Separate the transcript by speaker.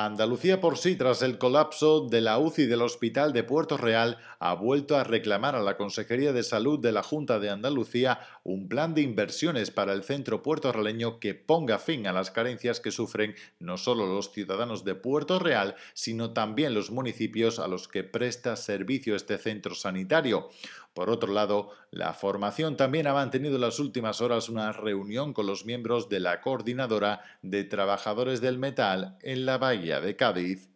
Speaker 1: Andalucía por sí, tras el colapso de la UCI del Hospital de Puerto Real, ha vuelto a reclamar a la Consejería de Salud de la Junta de Andalucía un plan de inversiones para el centro puertorraleño que ponga fin a las carencias que sufren no solo los ciudadanos de Puerto Real, sino también los municipios a los que presta servicio este centro sanitario. Por otro lado, la formación también ha mantenido en las últimas horas una reunión con los miembros de la Coordinadora de Trabajadores del Metal en la Bahía de Cádiz